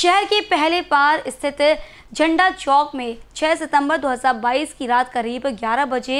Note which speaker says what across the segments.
Speaker 1: शहर के पहले पार स्थित झंडा चौक में 6 सितंबर 2022 की रात करीब 11 बजे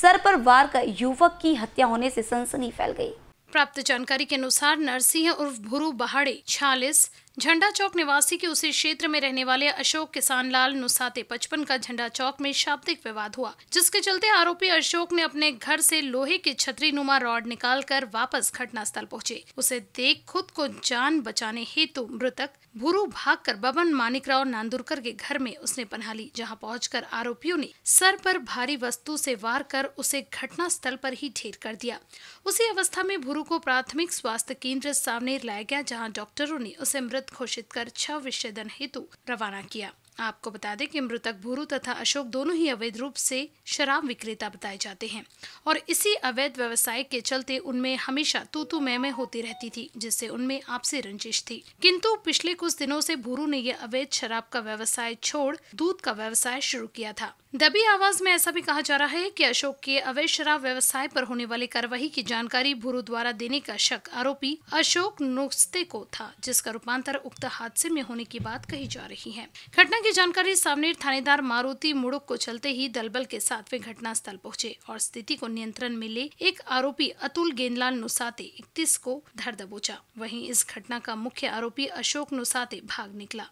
Speaker 1: सर पर वार कर युवक की हत्या होने से सनसनी फैल गई
Speaker 2: प्राप्त जानकारी के अनुसार नरसिंह उर्फ भुरु बहाड़े छियालीस झंडा चौक निवासी के उसी क्षेत्र में रहने वाले अशोक किसान लाल नुसाते पचपन का झंडा चौक में शाब्दिक विवाद हुआ जिसके चलते आरोपी अशोक ने अपने घर से लोहे की छतरी नुमा रॉड निकालकर वापस घटना स्थल पहुँचे उसे देख खुद को जान बचाने हेतु मृतक भूरू कर बबन मानिकराव नांदुरकर के घर में उसने पन्हा ली जहाँ पहुँच आरोपियों ने सर पर भारी वस्तु से वार कर उसे घटना स्थल पर ही ढेर कर दिया उसी अवस्था में भूरू को प्राथमिक स्वास्थ्य केंद्र सामने लाया गया जहाँ डॉक्टरों ने उसे मृत भारत घोषित कर छह विषय हेतु रवाना किया आपको बता दें कि मृतक भूरू तथा अशोक दोनों ही अवैध रूप से शराब विक्रेता बताए जाते हैं और इसी अवैध व्यवसाय के चलते उनमें हमेशा तू तू मैं मैं होती रहती थी जिससे उनमें आपसी रंजिश थी किंतु पिछले कुछ दिनों से भूरू ने यह अवैध शराब का व्यवसाय छोड़ दूध का व्यवसाय शुरू किया था दबी आवाज में ऐसा भी कहा जा रहा है कि अशोक के अवैध शराब व्यवसाय पर होने वाली कार्यवाही की जानकारी भूरू द्वारा देने का शक आरोपी अशोक नुस्ते को था जिसका रूपांतर उक्त हादसे में होने की बात कही जा रही है घटना के की जानकारी सावनेर थानेदार मारुति मुड़ुक को चलते ही दलबल के साथ वे घटना स्थल पहुँचे और स्थिति को नियंत्रण में ले एक आरोपी अतुल गेंदलाल नुसाते इकतीस को धर दबोचा वहीं इस घटना का मुख्य आरोपी अशोक नुसाते भाग निकला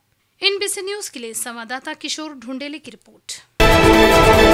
Speaker 2: इन बीसी न्यूज के लिए संवाददाता किशोर ढूंढेले की रिपोर्ट